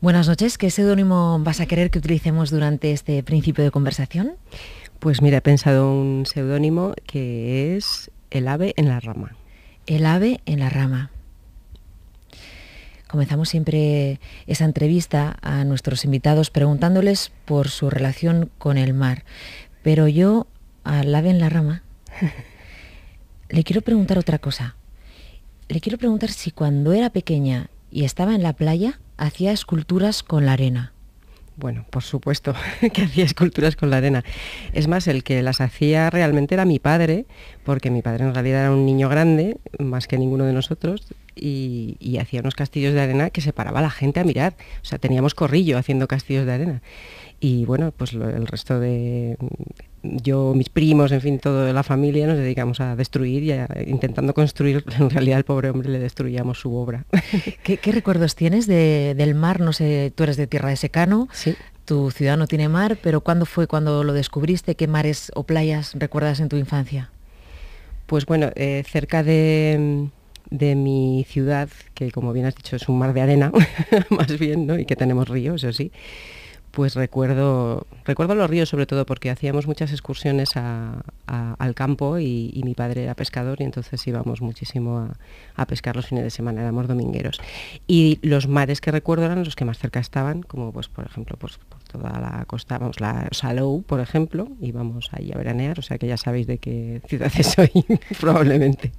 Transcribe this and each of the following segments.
Buenas noches. ¿Qué seudónimo vas a querer que utilicemos durante este principio de conversación? Pues mira, he pensado un seudónimo que es El ave en la rama. El ave en la rama. Comenzamos siempre esa entrevista a nuestros invitados preguntándoles por su relación con el mar. Pero yo, al ave en la rama, le quiero preguntar otra cosa. Le quiero preguntar si cuando era pequeña y estaba en la playa, hacía esculturas con la arena. Bueno, por supuesto que hacía esculturas con la arena. Es más, el que las hacía realmente era mi padre, porque mi padre en realidad era un niño grande, más que ninguno de nosotros, y, hacía unos castillos de arena que se paraba la gente a mirar. O sea, teníamos corrillo haciendo castillos de arena y bueno, pues el resto de yo, mis primos, en fin, toda la familia nos dedicamos a destruir y intentando construir, en realidad al pobre hombre le destruíamos su obra. ¿Qué, recuerdos tienes del mar? No sé, tú eres de Tierra de Secano, tu ciudad no tiene mar, pero ¿cuándo fue cuando lo descubriste? ¿Qué mares o playas recuerdas en tu infancia? Pues bueno, eh, cerca de, de mi ciudad, que como bien has dicho es un mar de arena, más bien, ¿no? Y que tenemos ríos, eso sí pues recuerdo, recuerdo los ríos sobre todo porque hacíamos muchas excursiones al campo y, mi padre era pescador y entonces íbamos muchísimo a, pescar los fines de semana, éramos domingueros. Y los mares que recuerdo eran los que más cerca estaban, como pues por ejemplo pues, por toda la costa, vamos, la Salou, por ejemplo, íbamos ahí a veranear, o sea que ya sabéis de qué ciudad soy probablemente.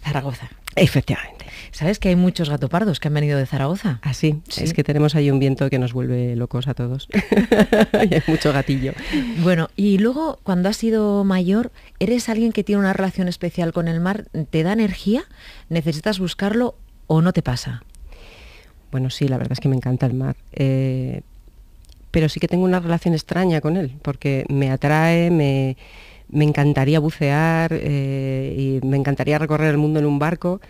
Zaragoza. Efectivamente. ¿Sabes que hay muchos gatopardos que han venido de Zaragoza? Así, ah, sí. es que tenemos ahí un viento que nos vuelve locos a todos. hay mucho gatillo. Bueno, y luego cuando has sido mayor, ¿eres alguien que tiene una relación especial con el mar? ¿Te da energía? ¿Necesitas buscarlo o no te pasa? Bueno, sí, la verdad es que me encanta el mar. Eh, pero sí que tengo una relación extraña con él, porque me atrae, me me encantaría bucear eh, y me encantaría recorrer el mundo en un barco,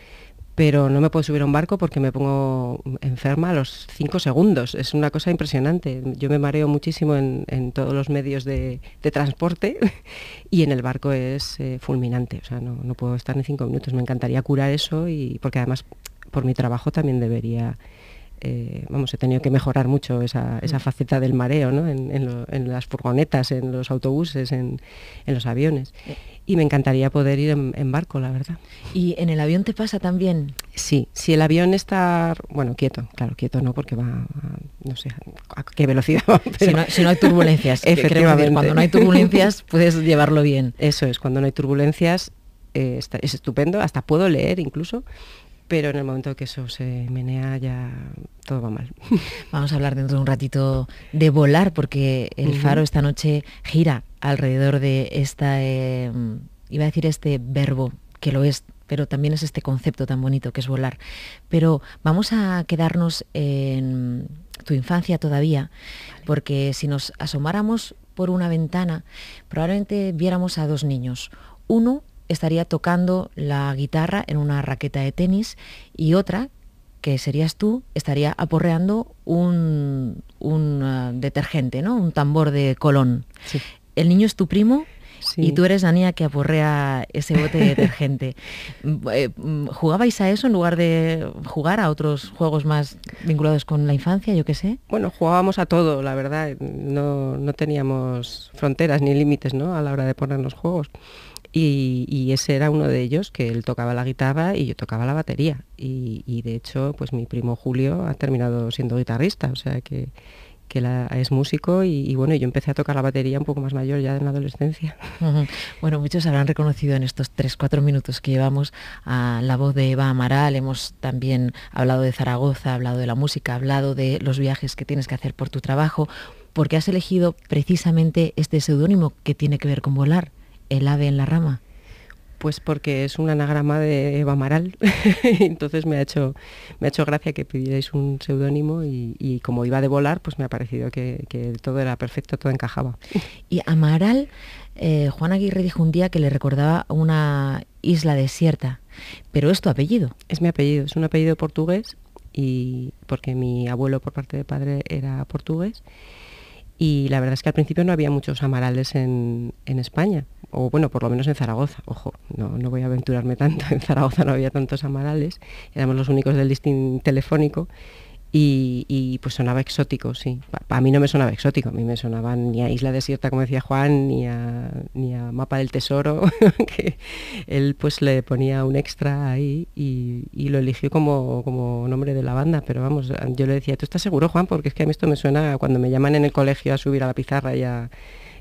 pero no me puedo subir a un barco porque me pongo enferma a los cinco segundos. Es una cosa impresionante. Yo me mareo muchísimo en, todos los medios de, transporte y en el barco es eh, fulminante. O sea, no, no, puedo estar ni cinco minutos. Me encantaría curar eso y porque además por mi trabajo también debería eh, vamos, he tenido que mejorar mucho esa, mm. faceta del mareo, en, las furgonetas, en los autobuses, en, los aviones. Eh. Y me encantaría poder ir en, barco, la verdad. ¿Y en el avión te pasa también? Sí, si el avión está, bueno, quieto, claro, quieto no, porque va, a, no sé, a qué velocidad. va? Si, no, hay turbulencias, efectivamente. cuando no hay turbulencias puedes llevarlo bien. Eso es, cuando no hay turbulencias eh, es estupendo, hasta puedo leer incluso pero en el momento que eso se menea ya todo va mal. Vamos a hablar dentro de un ratito de volar, porque el faro esta noche gira alrededor de esta, eh, iba a decir este verbo, que lo es, pero también es este concepto tan bonito que es volar. Pero vamos a quedarnos en tu infancia todavía, porque si nos asomáramos por una ventana, probablemente viéramos a dos niños. Uno estaría tocando la guitarra en una raqueta de tenis y otra, que serías tú, estaría aporreando un, un ah, detergente, ¿no? Un tambor de colón. El niño es tu primo y tú eres la niña que aporrea ese bote de detergente. Mm, eh, mm, ¿Jugabais a eso en lugar de jugar a otros juegos más vinculados con la infancia, yo qué sé? Bueno, jugábamos a todo, la verdad. No, no teníamos fronteras ni límites ¿no? a la hora de poner los juegos y, ese era uno de ellos, que él tocaba la guitarra y yo tocaba la batería. Y, de hecho, pues mi primo Julio ha terminado siendo guitarrista, o sea que, es músico y, bueno, yo empecé a tocar la batería un poco más mayor ya en la adolescencia. Bueno, muchos habrán reconocido en estos 3-4 minutos que llevamos a la voz de Eva Amaral, hemos también hablado de Zaragoza, hablado de la música, hablado de los viajes que tienes que hacer por tu trabajo, porque has elegido precisamente este seudónimo que tiene que ver con volar el ave en la rama? Pues porque es un anagrama de Eva Amaral, entonces me ha, hecho, me ha hecho gracia que pidierais un seudónimo y, como iba de volar, pues me ha parecido que, todo era perfecto, todo encajaba. Y Amaral, eh, Juan Aguirre dijo un día que le recordaba una isla desierta, pero es tu apellido. Es mi apellido, es un apellido portugués y porque mi abuelo por parte de padre era portugués y la verdad es que al principio no había muchos amarales en España o bueno, por lo menos en Zaragoza, ojo, no, no voy a aventurarme tanto, en Zaragoza no había tantos amarales, éramos los únicos del listín telefónico y, pues sonaba exótico, sí. A mí no me sonaba exótico, a mí me sonaban ni a Isla Desierta, como decía Juan, ni a, Mapa del Tesoro, que él pues le ponía un extra ahí y, lo eligió como, como, nombre de la banda, pero vamos, yo le decía, ¿tú estás seguro, Juan? Porque es que a mí esto me suena cuando me llaman en el colegio a subir a la pizarra y a,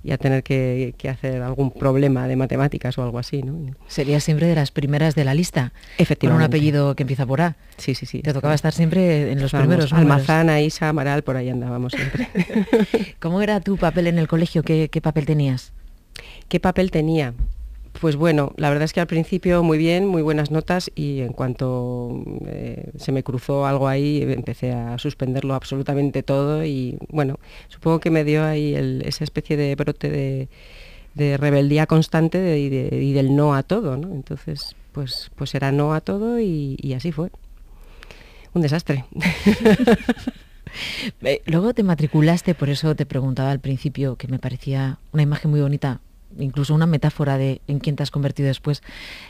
y a tener que, hacer algún problema de matemáticas o algo así. ¿no? Sería siempre de las primeras de la lista. Efectivamente. Con un apellido que empieza por A. Sí, sí, sí. Te tocaba estar siempre en los primeros. Almazana, Isa, Amaral, por ahí andábamos siempre. ¿Cómo era tu papel en el colegio? qué papel tenías? ¿Qué papel tenía? Pues bueno, la verdad es que al principio muy bien, muy buenas notas y en cuanto eh, se me cruzó algo ahí empecé a suspenderlo absolutamente todo y bueno, supongo que me dio ahí esa especie de brote de, rebeldía constante y, del no a todo, ¿no? Entonces, pues, pues era no a todo y así fue. Un desastre. Eh, luego te matriculaste, por eso te preguntaba al principio, que me parecía una imagen muy bonita incluso una metáfora de en quién te has convertido después,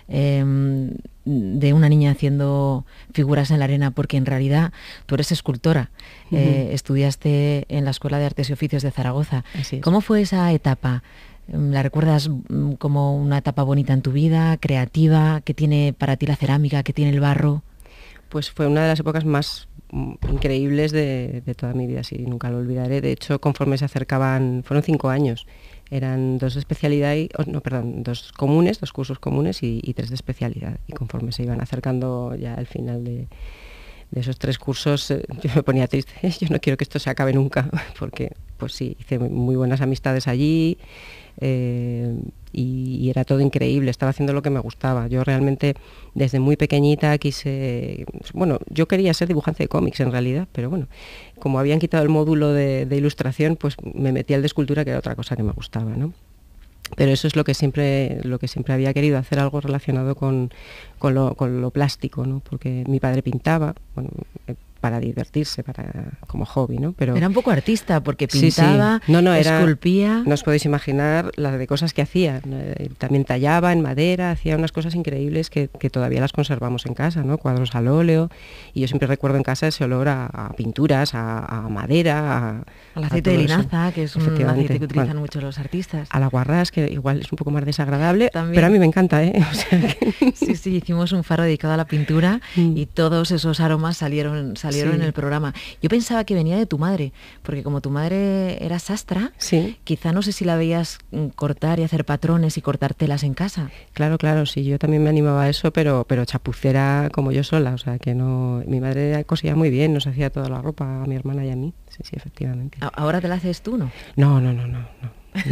em, de una niña haciendo figuras en la arena, porque en realidad tú eres escultora, eh, estudiaste en la Escuela de Artes y Oficios de Zaragoza. ¿Cómo fue esa etapa? Em, ¿La recuerdas mm, como una etapa bonita en tu vida, creativa? que tiene para ti la cerámica? que tiene el barro? Pues fue una de las épocas más mm, increíbles de, de toda mi vida, sí, nunca lo olvidaré. De hecho, conforme se acercaban, fueron cinco años, eran dos especialidades, oh, no, perdón, dos comunes, dos cursos comunes y tres de especialidad. Y conforme se iban acercando ya al final de, de esos tres cursos eh, yo me ponía triste, yo no quiero que esto se acabe nunca, porque pues sí, hice muy buenas amistades allí eh, y, era todo increíble, estaba haciendo lo que me gustaba. Yo realmente desde muy pequeñita quise, bueno, yo quería ser dibujante de cómics en realidad, pero bueno, como habían quitado el módulo de, de ilustración, pues me metí al de escultura, que era otra cosa que me gustaba, ¿no? pero eso es lo que siempre lo que siempre había querido hacer algo relacionado con, lo, plástico ¿no? porque mi padre pintaba eh, para divertirse, para como hobby, ¿no? Pero era un poco artista porque pintaba, esculpía. No os podéis imaginar las de cosas que hacía. Eh, también tallaba en madera, hacía unas cosas increíbles que, todavía las conservamos en casa, ¿no? Cuadros al óleo. Y yo siempre recuerdo en casa ese olor a, pinturas, a, madera, a, al aceite de linaza, que es un aceite que utilizan mucho los artistas. A la guarras, que igual es un poco más desagradable, pero a mí me encanta, ¿eh? Sí, sí, hicimos un faro dedicado a la pintura mm. y todos esos aromas salieron en el programa. Yo pensaba que venía de tu madre, porque como tu madre era sastra, sí. quizá no sé si la veías mm, cortar y hacer patrones y cortar telas en casa. Claro, claro, sí, yo también me animaba a eso, pero, pero chapucera como yo sola, o sea, que no... Mi madre cosía muy bien, nos hacía toda la ropa a mi hermana y a mí, sí, sí, efectivamente. ¿Ahora te la haces tú, No, no, no, no. no.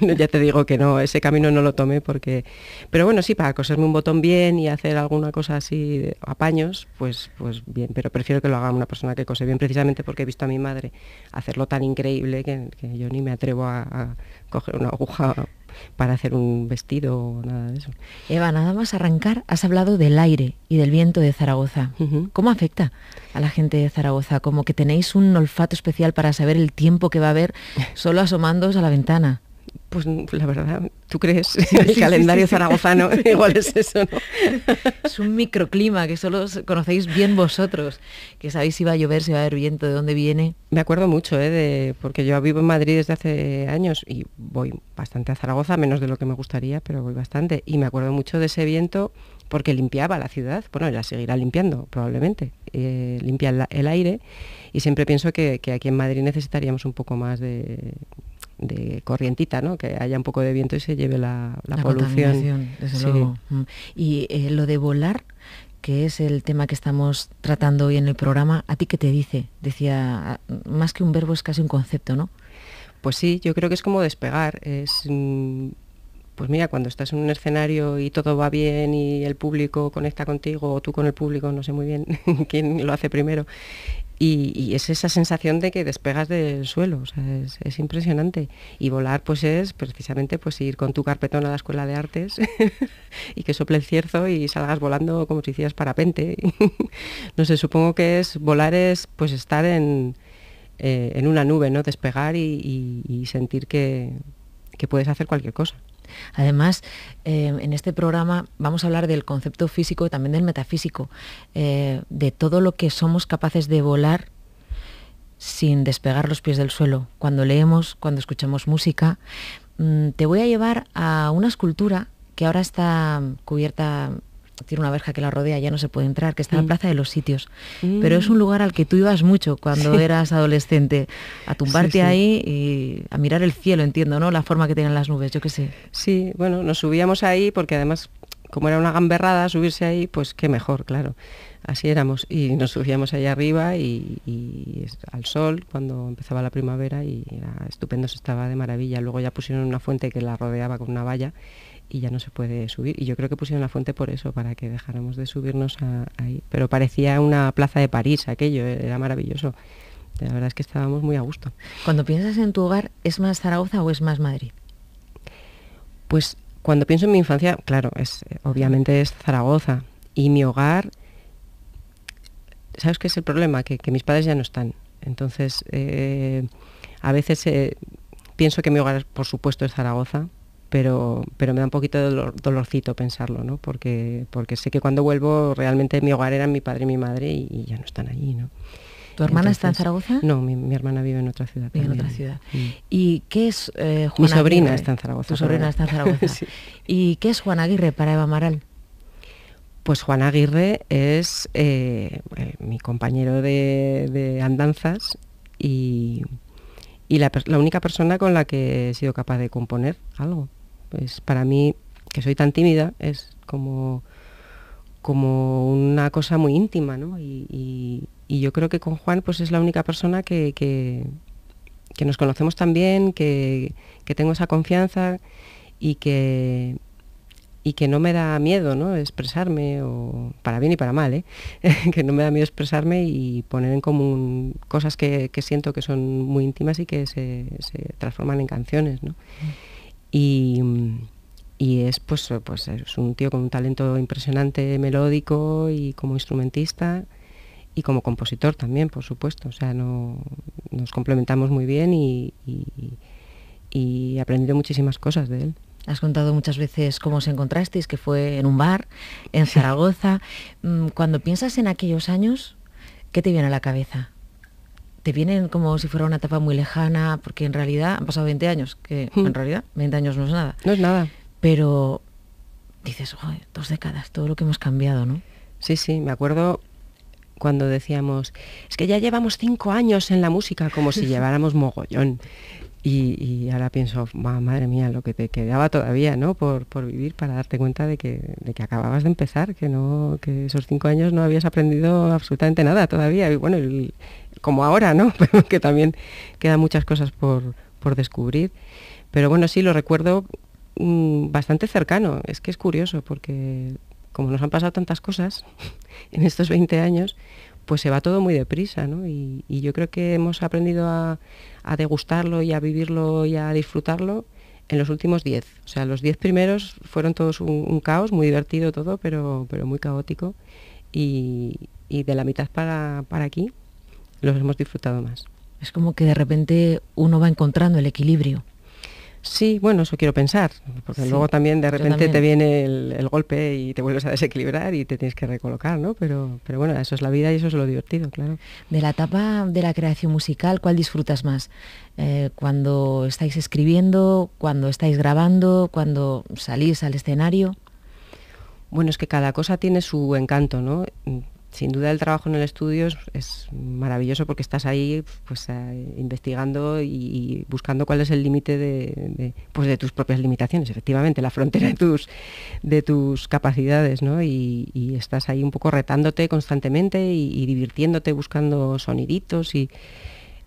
No, ya te digo que no, ese camino no lo tomé porque... Pero bueno, sí, para coserme un botón bien y hacer alguna cosa así, apaños, pues, pues bien, pero prefiero que lo haga una persona que cose bien, precisamente porque he visto a mi madre hacerlo tan increíble que, yo ni me atrevo a, a coger una aguja para hacer un vestido o nada de eso. Eva, nada más arrancar, has hablado del aire y del viento de Zaragoza. ¿Cómo afecta a la gente de Zaragoza? Como que tenéis un olfato especial para saber el tiempo que va a haber solo asomándoos a la ventana. Pues la verdad, ¿tú crees? el calendario zaragozano, igual es eso, ¿no? Es un microclima que solo conocéis bien vosotros, que sabéis si va a llover, si va a haber viento, de dónde viene. Me acuerdo mucho, ¿eh? de, porque yo vivo en Madrid desde hace años y voy bastante a Zaragoza, menos de lo que me gustaría, pero voy bastante. Y me acuerdo mucho de ese viento porque limpiaba la ciudad, bueno, y la seguirá limpiando probablemente, eh, limpia el, aire y siempre pienso que, aquí en Madrid necesitaríamos un poco más de, de corrientita, ¿no? Que haya un poco de viento y se lleve la, la, polución. Mm. Y eh, lo de volar, que es el tema que estamos tratando hoy en el programa, ¿a ti qué te dice? Decía, ah, más que un verbo es casi un concepto, ¿no? Pues sí, yo creo que es como despegar, es mm, pues mira, cuando estás en un escenario y todo va bien y el público conecta contigo o tú con el público, no sé muy bien quién lo hace primero, y, es esa sensación de que despegas del suelo, es, impresionante. Y volar pues es precisamente pues ir con tu carpetón a la escuela de artes y que sople el cierzo y salgas volando como si hicieras parapente. no sé, supongo que es volar es pues estar en, eh, una nube, ¿no? Despegar y, sentir que puedes hacer cualquier cosa. Además, eh, en este programa vamos a hablar del concepto físico y también del metafísico, eh, de todo lo que somos capaces de volar sin despegar los pies del suelo. Cuando leemos, cuando escuchamos música, mm, te voy a llevar a una escultura que ahora está cubierta tiene una verja que la rodea, ya no se puede entrar, que está en la mm. Plaza de los Sitios. Mm. Pero es un lugar al que tú ibas mucho cuando eras adolescente, a tumbarte ahí y a mirar el cielo, entiendo, ¿no? La forma que tienen las nubes, yo qué sé. Sí, bueno, nos subíamos ahí porque además, como era una gamberrada subirse ahí, pues qué mejor, claro. Así éramos y nos subíamos allá arriba y, al sol cuando empezaba la primavera y estupendo, se estaba de maravilla. Luego ya pusieron una fuente que la rodeaba con una valla y ya no se puede subir. Y yo creo que pusieron la fuente por eso, para que dejáramos de subirnos ahí. Pero parecía una plaza de París aquello, eh, era maravilloso. La verdad es que estábamos muy a gusto. Cuando piensas en tu hogar, ¿es más Zaragoza o es más Madrid? Pues cuando pienso en mi infancia, claro, es eh, obviamente es Zaragoza. Y mi hogar, ¿sabes qué es el problema? Que, mis padres ya no están. Entonces, eh, a veces pienso que mi hogar, por supuesto, es Zaragoza, pero, pero me da un poquito de dolorcito pensarlo, ¿no? Porque, sé que cuando vuelvo realmente mi hogar eran mi padre y mi madre y, ya no están allí, ¿no? ¿Tu hermana está en Zaragoza? No, mi, hermana vive en otra ciudad. en otra ciudad. Mm. ¿Y qué es eh, Juana Mi sobrina está en Zaragoza. Tu sobrina está en Zaragoza. ¿Y qué es Juan Aguirre para Eva Maral? Pues Juan Aguirre es eh, eh, mi compañero de, andanzas y, la única persona con la que he sido capaz de componer algo pues para mí, que soy tan tímida, es como, como una cosa muy íntima, Y, yo creo que con Juan pues es la única persona que, que, nos conocemos tan bien, que, tengo esa confianza y que, y que no me da miedo expresarme, para bien y para mal, ¿eh? que no me da miedo expresarme y poner en común cosas que, siento que son muy íntimas y que se, transforman en canciones. ¿no? Mm. Y, es pues, eh, pues eh, es un tío con un talento impresionante melódico y como instrumentista y como compositor también, por supuesto. O sea, nos complementamos muy bien y, y he aprendido muchísimas cosas de él. Has contado muchas veces cómo os encontrasteis, que fue en un bar, en Zaragoza. Mm, cuando piensas en aquellos años, ¿qué te viene a la cabeza? te vienen como si fuera una etapa muy lejana, porque en realidad han pasado 20 años, que hmm. en realidad 20 años no es nada. No es nada. Pero dices, dos décadas, todo lo que hemos cambiado, ¿no? Sí, sí, me acuerdo cuando decíamos, es que ya llevamos cinco años en la música, como si lleváramos mogollón. Y, ahora pienso, madre mía, lo que te quedaba todavía, ¿no? Por, vivir, para darte cuenta de que, acababas de empezar, que no, que esos cinco años no habías aprendido absolutamente nada todavía. Y bueno, como ahora, ¿no? que también quedan muchas cosas por, descubrir. Pero bueno, sí, lo recuerdo mm, bastante cercano. Es que es curioso, porque como nos han pasado tantas cosas en estos 20 años, pues se va todo muy deprisa, ¿no? Y, yo creo que hemos aprendido a, degustarlo y a vivirlo y a disfrutarlo en los últimos diez. O sea, los diez primeros fueron todos un, caos, muy divertido todo, pero, pero muy caótico. Y, de la mitad para aquí los hemos disfrutado más. Es como que de repente uno va encontrando el equilibrio. Sí, bueno, eso quiero pensar, porque luego también de repente te viene el, golpe y te vuelves a desequilibrar y te tienes que recolocar, ¿no? Pero, pero bueno, eso es la vida y eso es lo divertido, claro. De la etapa de la creación musical, ¿cuál disfrutas más? Eh, ¿Cuando estáis escribiendo, cuando estáis grabando, cuando salís al escenario? Bueno, es que cada cosa tiene su encanto, ¿no? sin duda el trabajo en el estudio es, maravilloso porque estás ahí pues eh, investigando y, buscando cuál es el límite de, pues de tus propias limitaciones, efectivamente, la frontera de tus, de tus capacidades, Y, estás ahí un poco retándote constantemente y, divirtiéndote buscando soniditos y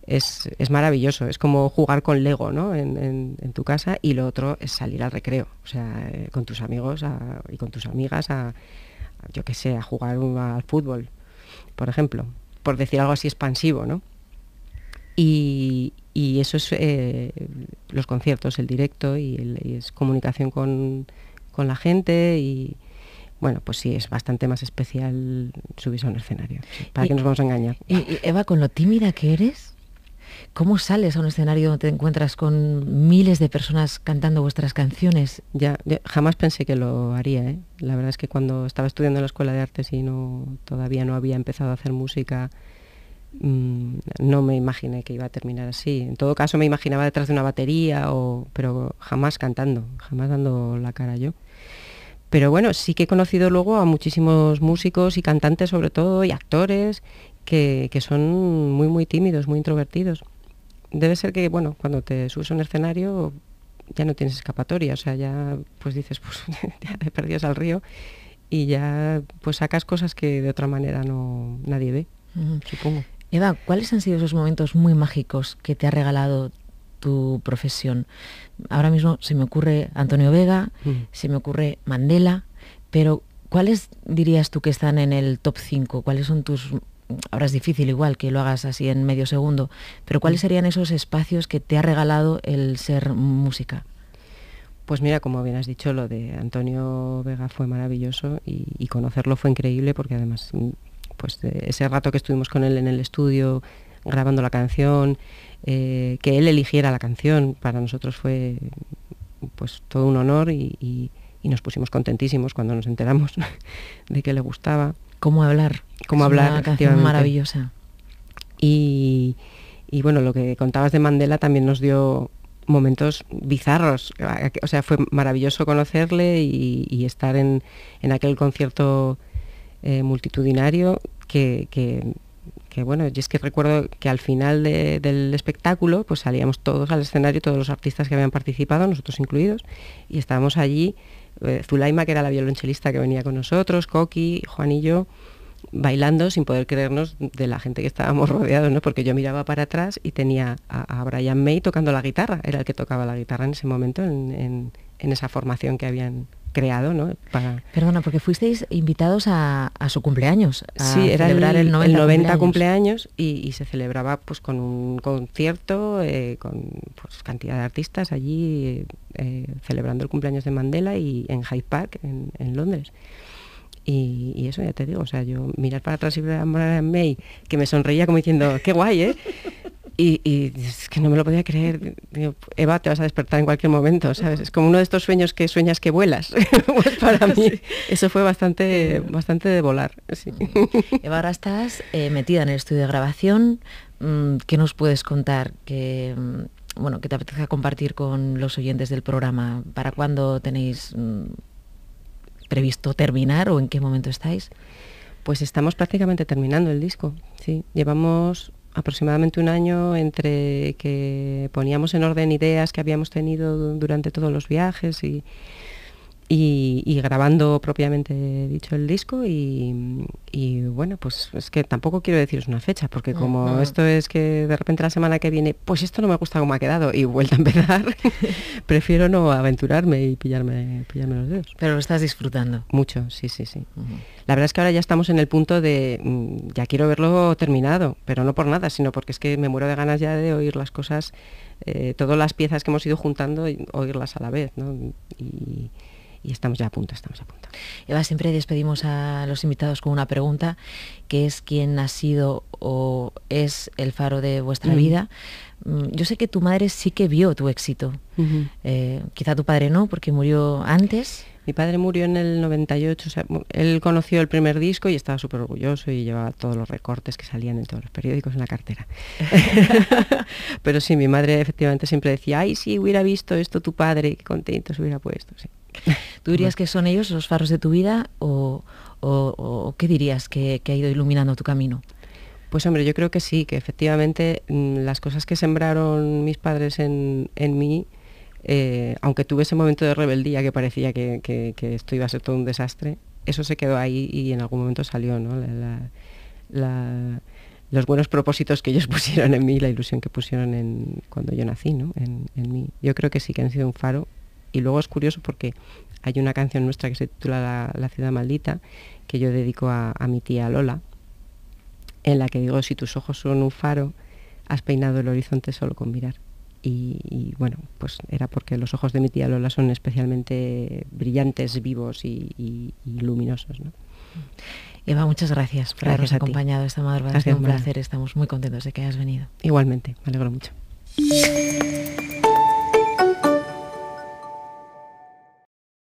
es, maravilloso, es como jugar con Lego ¿no? En, tu casa y lo otro es salir al recreo, o sea, eh, con tus amigos y con tus amigas a yo que sé, a jugar al fútbol, por ejemplo, por decir algo así expansivo, ¿no? Y, eso es eh, los conciertos, el directo y, es comunicación con, con, la gente y bueno, pues sí, es bastante más especial subirse a un escenario, para que nos vamos a engañar. Eva, con lo tímida que eres, ¿Cómo sales a un escenario donde te encuentras con miles de personas cantando vuestras canciones? Ya, jamás pensé que lo haría. ¿eh? La verdad es que cuando estaba estudiando en la escuela de artes y todavía no había empezado a hacer música, mm, no me imaginé que iba a terminar así. En todo caso me imaginaba detrás de una batería, o, pero jamás cantando, jamás dando la cara yo. Pero bueno, sí que he conocido luego a muchísimos músicos y cantantes sobre todo, y actores, que, son muy, muy tímidos, muy introvertidos. Debe ser que, bueno, cuando te subes a un escenario ya no tienes escapatoria, o sea, ya pues dices, pues ya perdías al río y ya pues sacas cosas que de otra manera no nadie ve, Eva, ¿cuáles han sido esos momentos muy mágicos que te ha regalado tu profesión? Ahora mismo se me ocurre Antonio Vega, mm. se me ocurre Mandela, pero ¿cuáles dirías tú que están en el top 5? ¿Cuáles son tus ahora es difícil igual que lo hagas así en medio segundo, pero ¿cuáles mm. serían esos espacios que te ha regalado el ser música? Pues mira, como bien has dicho, lo de Antonio Vega fue maravilloso y, conocerlo fue increíble porque además mm, pues eh, ese rato que estuvimos con él en el estudio grabando la canción, eh, que él eligiera la canción, para nosotros fue pues todo un honor y nos pusimos contentísimos cuando nos enteramos de que le gustaba cómo hablar. Cómo es hablar, una canción maravillosa. Y, bueno, lo que contabas de Mandela también nos dio momentos bizarros. O sea, fue maravilloso conocerle y, estar en, aquel concierto eh, multitudinario que, bueno, es que recuerdo que al final del espectáculo pues salíamos todos al escenario, todos los artistas que habían participado, nosotros incluidos, y estábamos allí eh, Zulaima, que era la violonchelista que venía con nosotros, Coqui, Juan y yo, bailando sin poder creernos de la gente que estábamos rodeados, ¿no? Porque yo miraba para atrás y tenía a, Brian May tocando la guitarra, era el que tocaba la guitarra en ese momento, en esa formación que habían creado, ¿no? Para... Perdona, porque fuisteis invitados a, su cumpleaños. sí, era el, el 90, cumpleaños, y, se celebraba pues con un concierto, eh, con pues, cantidad de artistas allí eh, celebrando el cumpleaños de Mandela y en Hyde Park, en, Londres. Y, y, eso ya te digo, o sea, yo mirar para atrás y ver a May, que me sonreía como diciendo, qué guay, ¿eh? Y, es que no me lo podía creer. Eva, te vas a despertar en cualquier momento, ¿sabes? Es como uno de estos sueños que sueñas que vuelas. Pues para mí eso fue bastante, bastante de volar. Eva, ahora estás eh, metida en el estudio de grabación. Mm, ¿Qué nos puedes contar? Que, mm, bueno, que te apetezca compartir con los oyentes del programa. ¿Para cuándo tenéis mm, previsto terminar o en qué momento estáis? Pues estamos prácticamente terminando el disco. Sí, llevamos aproximadamente un año entre que poníamos en orden ideas que habíamos tenido durante todos los viajes y, y, grabando propiamente dicho el disco y, bueno, pues es que tampoco quiero deciros una fecha, porque como esto es que de repente la semana que viene, pues esto no me gusta cómo ha quedado y vuelta a empezar, prefiero no aventurarme y pillarme, pillarme los dedos. Pero lo estás disfrutando. Mucho, sí, sí, sí. La verdad es que ahora ya estamos en el punto de, mm, ya quiero verlo terminado, pero no por nada, sino porque es que me muero de ganas ya de oír las cosas, eh, todas las piezas que hemos ido juntando, y oírlas a la vez, ¿no? Y, y estamos ya a punto, estamos a punto. Eva, siempre despedimos a los invitados con una pregunta, que es quién ha sido o es el faro de vuestra mm. vida. Mm, yo sé que tu madre sí que vio tu éxito. Eh, quizá tu padre no, porque murió antes. Mi padre murió en el 98, él conoció el primer disco y estaba súper orgulloso y llevaba todos los recortes que salían en todos los periódicos en la cartera. Pero sí, mi madre efectivamente siempre decía, ay, si hubiera visto esto tu padre, qué contento se hubiera puesto. ¿Tú dirías que son ellos los faros de tu vida o, qué dirías que, ha ido iluminando tu camino? Pues hombre, yo creo que sí, que efectivamente mm, las cosas que sembraron mis padres en, mí, eh, aunque tuve ese momento de rebeldía que parecía que, esto iba a ser todo un desastre, eso se quedó ahí y en algún momento salió, los buenos propósitos que ellos pusieron en mí, la ilusión que pusieron en, cuando yo nací, en mí. Yo creo que sí que han sido un faro y luego es curioso porque hay una canción nuestra que se titula La, ciudad maldita, que yo dedico a, mi tía Lola, en la que digo, si tus ojos son un faro, has peinado el horizonte solo con mirar. Y, bueno, pues era porque los ojos de mi tía Lola son especialmente brillantes, vivos y, luminosos. Eva, muchas gracias por habernos acompañado esta madrugada. Ha sido un placer, estamos muy contentos de que hayas venido. Igualmente, me alegro mucho.